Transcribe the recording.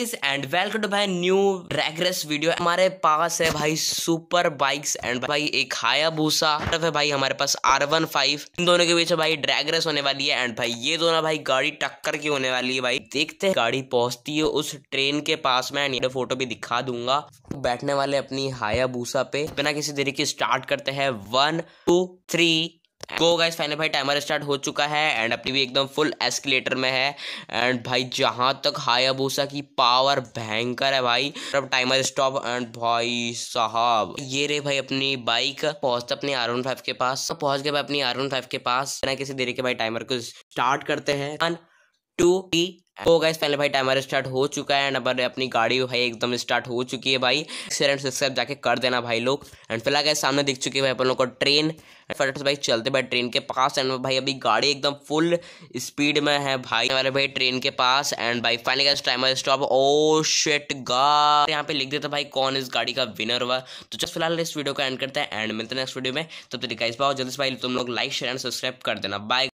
guys and welcome to भाई new drag race video हमारे पास है भाई सुपर बाइक्स एंड भाई एक हायाबूसा है भाई हमारे पास आर वन फाइव इन दोनों के बीच भाई ड्रैगरेस होने वाली है एंड भाई ये दोनों भाई गाड़ी टक्कर की होने वाली है भाई देखते हैं गाड़ी पहुंचती है उस ट्रेन के पास में एंड फोटो भी दिखा दूंगा बैठने वाले अपनी हायाबूसा पे बिना किसी देरी के स्टार्ट करते हैं वन टू थ्री तो गाइस फाइनल भाई टाइमर स्टार्ट हो चुका है एंड अपनी भी एकदम फुल एस्केलेटर में है एंड भाई जहां तक हायाबूसा की पावर भयंकर है भाई अब टाइमर स्टॉप एंड भाई साहब ये रे भाई अपनी बाइक पहुंचता अपने आर वन फाइव के पास पहुंच गए अपनी आर वन फाइव के पास ना किसी देरी के भाई टाइमर को स्टार्ट करते हैं टू थ्री तो गाइस पहले भाई टाइमर स्टार्ट हो चुका है एंड अपनी गाड़ी भाई एकदम स्टार्ट हो चुकी है भाई शेयर एंड सब्सक्राइब जाके कर देना भाई लोग एंड फिलहाल गैस सामने दिख चुकी है भाई अपन लोग को ट्रेन फटाफट से भाई चलते भाई ट्रेन के पास एंड भाई अभी गाड़ी एकदम फुल स्पीड में है भाई हमारे भाई ट्रेन के पास एंड भाई फाइनली गैस टाइमर स्टॉप ओ शेट गा यहाँ पे लिख देता भाई कौन इस गाड़ी का विनर हुआ तो चल फिलहाल इस वीडियो को एंड करते हैं एंड मिलते हैं नेक्स्ट वीडियो में तब तक गाइस पाओ जल्दी से भाई तुम लोग लाइक शेयर एंड सब्सक्राइब कर देना बाय